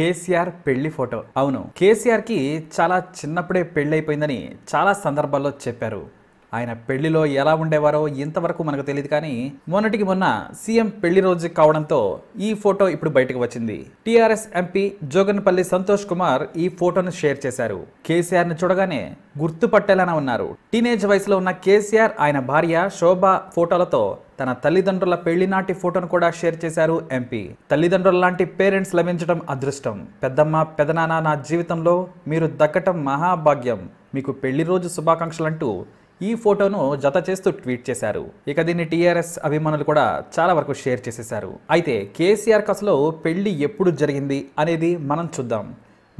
కేసీఆర్ పెళ్లి ఫోటో అవును కేసీఆర్ కి చాలా చిన్నప్పుడే అయిపోయిందని చాలా సందర్భాల్లో చెప్పారు ఆయన పెళ్లిలో ఎలా ఉండేవారో ఇంతవరకు మనకు తెలియదు కానీ మొన్నటికి మొన్న సీఎం పెళ్లి రోజు కావడంతో ఈ ఫోటో ఇప్పుడు బయటకు వచ్చింది టీఆర్ఎస్ ఎంపీ జోగన్పల్లి సంతోష్ కుమార్ ఈ ఫోటోను షేర్ చేశారు కేసీఆర్ ను చూడగానే గుర్తుపట్టేలానే ఉన్నారు టీనేజ్ వయసులో ఉన్న కేసీఆర్ ఆయన భార్య శోభ ఫోటోలతో తన తల్లిదండ్రుల పెళ్లినాటి ఫోటోను కూడా షేర్ చేశారు ఎంపీ తల్లిదండ్రుల లాంటి పేరెంట్స్ లభించడం అదృష్టం పెద్దమ్మ పెదనాన్న నా జీవితంలో మీరు దక్కటం మహాభాగ్యం మీకు పెళ్లి రోజు శుభాకాంక్షలంటూ ఈ ఫోటోను జత చేస్తూ ట్వీట్ చేశారు ఇక దీన్ని టీఆర్ఎస్ అభిమానులు కూడా చాలా వరకు షేర్ చేసేశారు అయితే కేసీఆర్ కసలో పెళ్లి ఎప్పుడు జరిగింది అనేది మనం చూద్దాం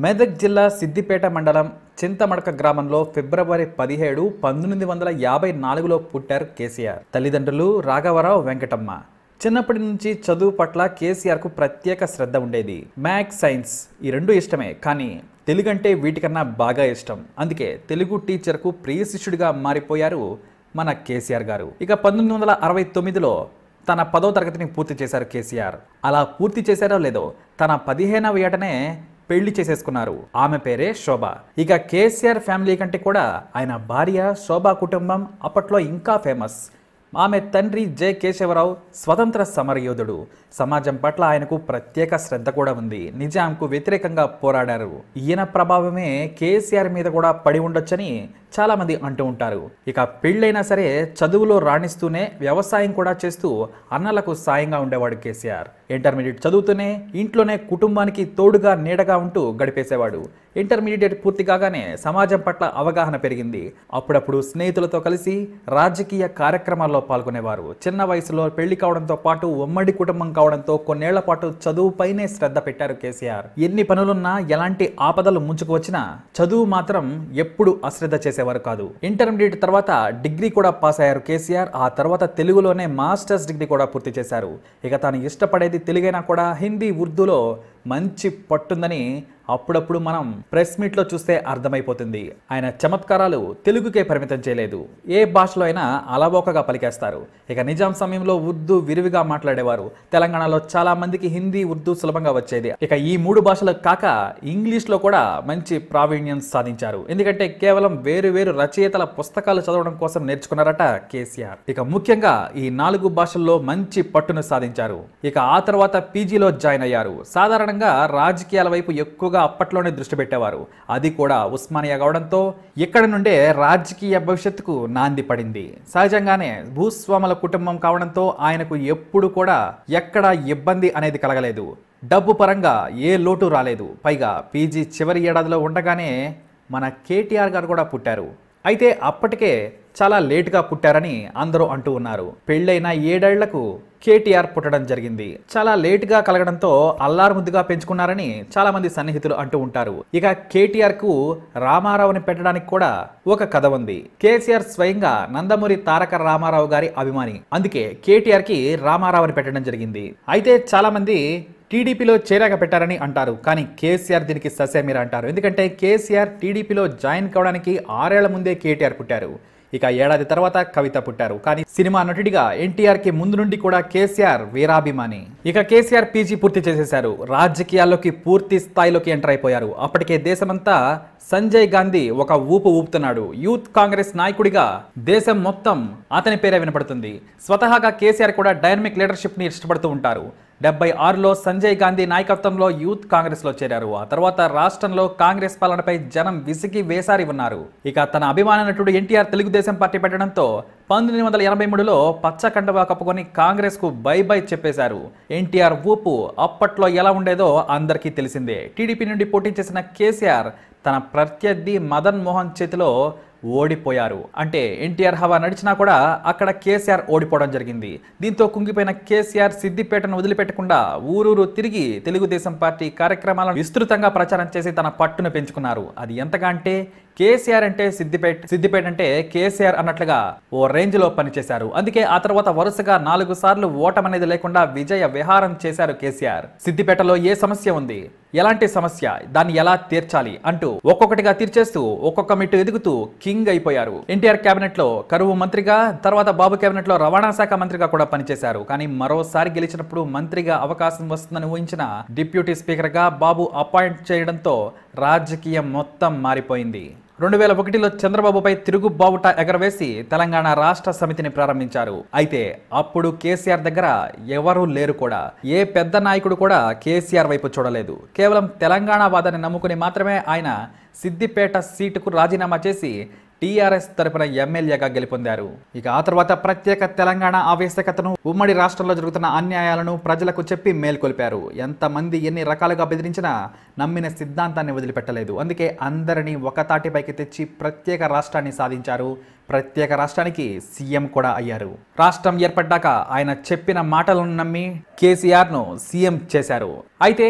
మెదక్ జిల్లా సిద్దిపేట మండలం చింతమడక గ్రామంలో ఫిబ్రవరి పదిహేడు పంతొమ్మిది వందల యాభై నాలుగులో పుట్టారు కేసీఆర్ తల్లిదండ్రులు రాఘవరావు వెంకటమ్మ చిన్నప్పటి నుంచి చదువు పట్ల కేసీఆర్కు ప్రత్యేక శ్రద్ధ ఉండేది మ్యాథ్స్ సైన్స్ ఈ రెండు ఇష్టమే కానీ తెలుగు అంటే వీటికన్నా బాగా ఇష్టం అందుకే తెలుగు టీచర్కు ప్రియ శిష్యుడిగా మారిపోయారు మన కేసీఆర్ గారు ఇక పంతొమ్మిది వందల అరవై తొమ్మిదిలో తన పదో తరగతిని పూర్తి చేశారు కేసీఆర్ అలా పూర్తి చేశారో లేదో తన పదిహేనవ ఏటనే పెళ్లి చేసేసుకున్నారు ఆమె పేరే శోభ ఇక కేసీఆర్ ఫ్యామిలీ కంటే కూడా ఆయన భార్య శోభ కుటుంబం అప్పట్లో ఇంకా ఫేమస్ ఆమె తండ్రి జె కేశవరావు స్వతంత్ర సమరయోధుడు సమాజం పట్ల ఆయనకు ప్రత్యేక శ్రద్ధ కూడా ఉంది నిజాంకు వ్యతిరేకంగా పోరాడారు ఈయన ప్రభావమే కేసీఆర్ మీద కూడా పడి ఉండొచ్చని చాలామంది అంటూ ఉంటారు ఇక పెళ్ళైనా సరే చదువులో రాణిస్తూనే వ్యవసాయం కూడా చేస్తూ అన్నలకు సాయంగా ఉండేవాడు కేసీఆర్ ఇంటర్మీడియట్ చదువుతూనే ఇంట్లోనే కుటుంబానికి తోడుగా నీడగా ఉంటూ గడిపేసేవాడు ఇంటర్మీడియట్ పూర్తి కాగానే సమాజం పట్ల అవగాహన పెరిగింది అప్పుడప్పుడు స్నేహితులతో కలిసి రాజకీయ కార్యక్రమాల్లో వివాహాల్లో పాల్గొనేవారు చిన్న వయసులో పెళ్లి కావడంతో పాటు ఉమ్మడి కుటుంబం కావడంతో కొన్నేళ్ల పాటు చదువుపైనే శ్రద్ధ పెట్టారు కేసీఆర్ ఎన్ని పనులున్నా ఎలాంటి ఆపదలు ముంచుకు వచ్చినా చదువు మాత్రం ఎప్పుడు అశ్రద్ధ చేసేవారు కాదు ఇంటర్మీడియట్ తర్వాత డిగ్రీ కూడా పాస్ అయ్యారు కేసీఆర్ ఆ తర్వాత తెలుగులోనే మాస్టర్స్ డిగ్రీ కూడా పూర్తి చేశారు ఇక తాను ఇష్టపడేది తెలుగైనా కూడా హిందీ ఉర్దూలో మంచి పట్టుందని అప్పుడప్పుడు మనం ప్రెస్ మీట్ లో చూస్తే అర్థమైపోతుంది ఆయన చమత్కారాలు తెలుగుకే పరిమితం చేయలేదు ఏ భాషలో అయినా అలవోకగా పలికేస్తారు ఇక నిజాం సమయంలో ఉర్దూ విరివిగా మాట్లాడేవారు తెలంగాణలో చాలా మందికి హిందీ ఉర్దూ సులభంగా వచ్చేది ఇక ఈ మూడు భాషలు కాక ఇంగ్లీష్లో కూడా మంచి ప్రావీణ్యం సాధించారు ఎందుకంటే కేవలం వేరు వేరు రచయితల పుస్తకాలు చదవడం కోసం నేర్చుకున్నారట కేసీఆర్ ఇక ముఖ్యంగా ఈ నాలుగు భాషల్లో మంచి పట్టును సాధించారు ఇక ఆ తర్వాత పీజీలో జాయిన్ అయ్యారు సాధారణంగా రాజకీయాల వైపు ఎక్కువగా కూడా అప్పట్లోనే దృష్టి పెట్టేవారు అది కూడా ఉస్మానియా కావడంతో ఇక్కడ నుండే రాజకీయ భవిష్యత్తుకు నాంది పడింది సహజంగానే భూస్వాముల కుటుంబం కావడంతో ఆయనకు ఎప్పుడు కూడా ఎక్కడ ఇబ్బంది అనేది కలగలేదు డబ్బు పరంగా ఏ లోటు రాలేదు పైగా పీజీ చివరి ఏడాదిలో ఉండగానే మన కేటీఆర్ గారు కూడా పుట్టారు అయితే అప్పటికే చాలా లేటుగా పుట్టారని అందరూ అంటూ ఉన్నారు పెళ్ళైన ఏడేళ్లకు కేటీఆర్ పుట్టడం జరిగింది చాలా లేటుగా కలగడంతో అల్లారు ముద్దుగా పెంచుకున్నారని చాలా మంది సన్నిహితులు అంటూ ఉంటారు ఇక కేటీఆర్ కు రామారావుని పెట్టడానికి కూడా ఒక కథ ఉంది కేసీఆర్ స్వయంగా నందమూరి తారక రామారావు గారి అభిమాని అందుకే కేటీఆర్ కి రామారావుని పెట్టడం జరిగింది అయితే చాలా మంది టీడీపీలో చేరాక పెట్టారని అంటారు కానీ కేసీఆర్ దీనికి ససేమీర అంటారు ఎందుకంటే కేసీఆర్ టీడీపీలో జాయిన్ కావడానికి ఆరేళ్ల ముందే కేటీఆర్ పుట్టారు ఇక ఏడాది తర్వాత కవిత పుట్టారు కానీ సినిమా నటుడిగా ఎన్టీఆర్ కి ముందు నుండి కూడా కేసీఆర్ వీరాభిమాని ఇక కేసీఆర్ పీజీ పూర్తి చేసేశారు రాజకీయాల్లోకి పూర్తి స్థాయిలోకి ఎంటర్ అయిపోయారు అప్పటికే దేశమంతా సంజయ్ గాంధీ ఒక ఊపు ఊపుతున్నాడు యూత్ కాంగ్రెస్ నాయకుడిగా దేశం మొత్తం అతని పేరే వినపడుతుంది స్వతహాగా కేసీఆర్ కూడా డైనమిక్ లీడర్షిప్ ని ఇష్టపడుతూ ఉంటారు డెబ్బై ఆరులో సంజయ్ గాంధీ నాయకత్వంలో యూత్ కాంగ్రెస్లో చేరారు ఆ తర్వాత రాష్ట్రంలో కాంగ్రెస్ పాలనపై జనం విసిగి వేసారి ఉన్నారు ఇక తన అభిమాన నటుడు ఎన్టీఆర్ తెలుగుదేశం పార్టీ పెట్టడంతో పంతొమ్మిది వందల ఎనభై మూడులో పచ్చకండవా కప్పుకొని కాంగ్రెస్ కు బై బై చెప్పేశారు ఎన్టీఆర్ ఊపు అప్పట్లో ఎలా ఉండేదో అందరికీ తెలిసిందే టీడీపీ నుండి పోటీ చేసిన కేసీఆర్ తన ప్రత్యర్థి మదన్ మోహన్ చేతిలో ఓడిపోయారు అంటే ఎన్టీఆర్ హవా నడిచినా కూడా అక్కడ కేసీఆర్ ఓడిపోవడం జరిగింది దీంతో కుంగిపోయిన కేసీఆర్ సిద్దిపేటను వదిలిపెట్టకుండా ఊరూరు తిరిగి తెలుగుదేశం పార్టీ కార్యక్రమాలను విస్తృతంగా ప్రచారం చేసి తన పట్టును పెంచుకున్నారు అది ఎంతగా అంటే కేసీఆర్ అంటే సిద్దిపేట సిద్దిపేట అంటే కేసీఆర్ అన్నట్లుగా ఓ రేంజ్ లో పనిచేశారు అందుకే ఆ తర్వాత వరుసగా నాలుగు సార్లు ఓటమనేది లేకుండా విజయ విహారం చేశారు కేసీఆర్ సిద్దిపేటలో ఏ సమస్య ఉంది ఎలాంటి సమస్య దాన్ని ఎలా తీర్చాలి అంటూ ఒక్కొక్కటిగా తీర్చేస్తూ ఒక్కొక్క మిట్టు ఎదుగుతూ కింగ్ అయిపోయారు ఎన్టీఆర్ కేబినెట్ లో కరువు మంత్రిగా తర్వాత బాబు కేబినెట్ లో రవాణా శాఖ మంత్రిగా కూడా పనిచేశారు కానీ మరోసారి గెలిచినప్పుడు మంత్రిగా అవకాశం వస్తుందని ఊహించిన డిప్యూటీ స్పీకర్ గా బాబు అపాయింట్ చేయడంతో రాజకీయం మొత్తం మారిపోయింది రెండు వేల ఒకటిలో చంద్రబాబుపై తిరుగుబావుట ఎగరవేసి తెలంగాణ రాష్ట్ర సమితిని ప్రారంభించారు అయితే అప్పుడు కేసీఆర్ దగ్గర ఎవరూ లేరు కూడా ఏ పెద్ద నాయకుడు కూడా కేసీఆర్ వైపు చూడలేదు కేవలం తెలంగాణ వాదాన్ని నమ్ముకుని మాత్రమే ఆయన సిద్దిపేట సీటుకు రాజీనామా చేసి టీఆర్ఎస్ తరపున ఎమ్మెల్యేగా గెలుపొందారు ఇక ఆ తర్వాత ప్రత్యేక తెలంగాణ ఆవేశకతను ఉమ్మడి రాష్ట్రంలో జరుగుతున్న అన్యాయాలను ప్రజలకు చెప్పి మేల్కొల్పారు ఎంతమంది ఎన్ని రకాలుగా బెదిరించినా నమ్మిన సిద్ధాంతాన్ని వదిలిపెట్టలేదు అందుకే అందరినీ ఒకతాటిపైకి తెచ్చి ప్రత్యేక రాష్ట్రాన్ని సాధించారు ప్రత్యేక రాష్ట్రానికి సీఎం కూడా అయ్యారు రాష్ట్రం ఏర్పడ్డాక ఆయన చెప్పిన మాటలను నమ్మి కేసీఆర్ను సీఎం చేశారు అయితే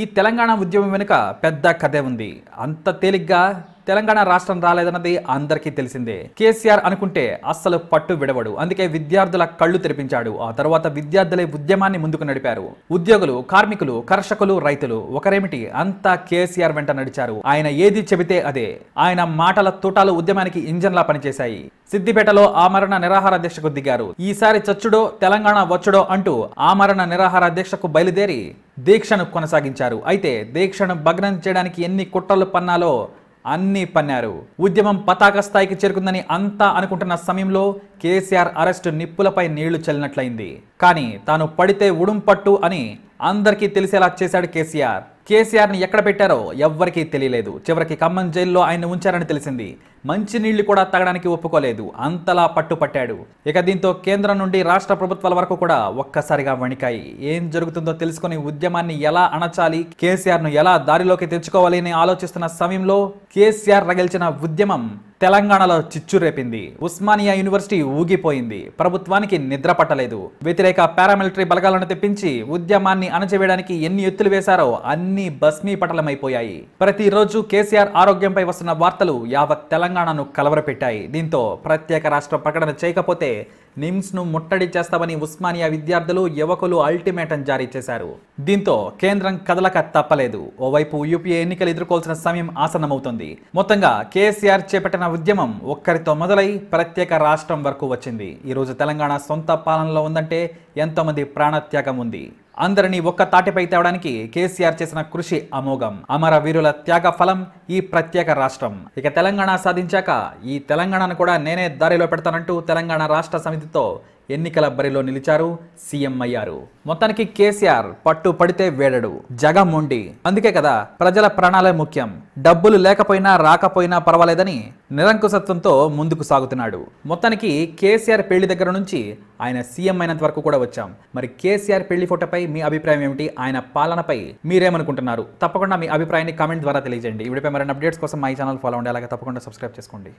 ఈ తెలంగాణ ఉద్యమం వెనుక పెద్ద కథే ఉంది అంత తేలిగ్గా తెలంగాణ రాష్ట్రం రాలేదన్నది అందరికీ తెలిసిందే కేసీఆర్ అనుకుంటే అస్సలు పట్టు విడవడు అందుకే విద్యార్థుల కళ్ళు తెరిపించాడు ఆ తర్వాత విద్యార్థులే ఉద్యమాన్ని ముందుకు నడిపారు ఉద్యోగులు కార్మికులు కర్షకులు రైతులు ఒకరేమిటి అంతా కేసీఆర్ వెంట నడిచారు ఆయన ఏది చెబితే అదే ఆయన మాటల తూటాలు ఉద్యమానికి ఇంజన్లా పనిచేశాయి సిద్దిపేటలో ఆమరణ నిరాహార దీక్షకు దిగారు ఈసారి చచ్చుడో తెలంగాణ వచ్చుడో అంటూ ఆమరణ నిరాహార దీక్షకు బయలుదేరి దీక్షను కొనసాగించారు అయితే దీక్షను భగ్నం చేయడానికి ఎన్ని కుట్రలు పన్నాలో అన్ని పన్నారు ఉద్యమం పతాక స్థాయికి చేరుకుందని అంతా అనుకుంటున్న సమయంలో కేసీఆర్ అరెస్టు నిప్పులపై నీళ్లు చల్లినట్లయింది కానీ తాను పడితే ఉడుంపట్టు అని అందరికీ తెలిసేలా చేశాడు కేసీఆర్ కేసీఆర్ని ఎక్కడ పెట్టారో ఎవ్వరికీ తెలియలేదు చివరికి ఖమ్మం జైల్లో ఆయన ఉంచారని తెలిసింది మంచి నీళ్లు కూడా తాగడానికి ఒప్పుకోలేదు అంతలా పట్టుపట్టాడు ఇక దీంతో కేంద్రం నుండి రాష్ట్ర ప్రభుత్వాల వరకు కూడా ఒక్కసారిగా వణికాయి ఏం జరుగుతుందో తెలుసుకుని ఉద్యమాన్ని ఎలా అణచాలి కేసీఆర్ను ఎలా దారిలోకి తెచ్చుకోవాలి అని ఆలోచిస్తున్న సమయంలో కేసీఆర్ రగిల్చిన ఉద్యమం తెలంగాణలో చిచ్చు రేపింది ఉస్మానియా యూనివర్సిటీ ఊగిపోయింది ప్రభుత్వానికి నిద్ర పట్టలేదు వ్యతిరేక పారామిలిటరీ బలగాలను తెప్పించి ఉద్యమాన్ని అణచివేయడానికి ఎన్ని ఎత్తులు వేశారో అన్ని భస్మీ పటలమైపోయాయి ప్రతిరోజు కేసీఆర్ ఆరోగ్యంపై వస్తున్న వార్తలు యావత్ తెలంగాణను కలవరపెట్టాయి దీంతో ప్రత్యేక రాష్ట్ర ప్రకటన చేయకపోతే నిమ్స్ను ముట్టడి చేస్తామని ఉస్మానియా విద్యార్థులు యువకులు అల్టిమేటం జారీ చేశారు దీంతో కేంద్రం కదలక తప్పలేదు ఓవైపు యూపీఏ ఎన్నికలు ఎదుర్కోవాల్సిన సమయం ఆసన్నమవుతుంది మొత్తంగా కేసీఆర్ చేపట్టిన ఉద్యమం ఒక్కరితో మొదలై ప్రత్యేక రాష్ట్రం వరకు వచ్చింది ఈరోజు తెలంగాణ సొంత పాలనలో ఉందంటే ఎంతోమంది ప్రాణత్యాగం ఉంది అందరినీ ఒక్క తాటిపై తేవడానికి కేసీఆర్ చేసిన కృషి అమోఘం అమర వీరుల త్యాగ ఫలం ఈ ప్రత్యేక రాష్ట్రం ఇక తెలంగాణ సాధించాక ఈ తెలంగాణను కూడా నేనే దారిలో పెడతానంటూ తెలంగాణ రాష్ట్ర సమితితో ఎన్నికల బరిలో నిలిచారు సీఎం అయ్యారు మొత్తానికి కేసీఆర్ పట్టు పడితే వేడడు ఉండి అందుకే కదా ప్రజల ప్రాణాలే ముఖ్యం డబ్బులు లేకపోయినా రాకపోయినా పర్వాలేదని నిరంకుశత్వంతో ముందుకు సాగుతున్నాడు మొత్తానికి కేసీఆర్ పెళ్లి దగ్గర నుంచి ఆయన సీఎం అయినంత వరకు కూడా వచ్చాం మరి కేసీఆర్ పెళ్లి ఫోటోపై మీ అభిప్రాయం ఏమిటి ఆయన పాలనపై మీరేమనుకుంటున్నారు తప్పకుండా మీ అభిప్రాయాన్ని కామెంట్ ద్వారా తెలియజేయండి ఇవిడిపై మరిన్ని అప్డేట్స్ కోసం మా ఛానల్ ఫాలో ఉండే అలాగే తప్పకుండా సబ్స్క్రైబ్ చేసుకోండి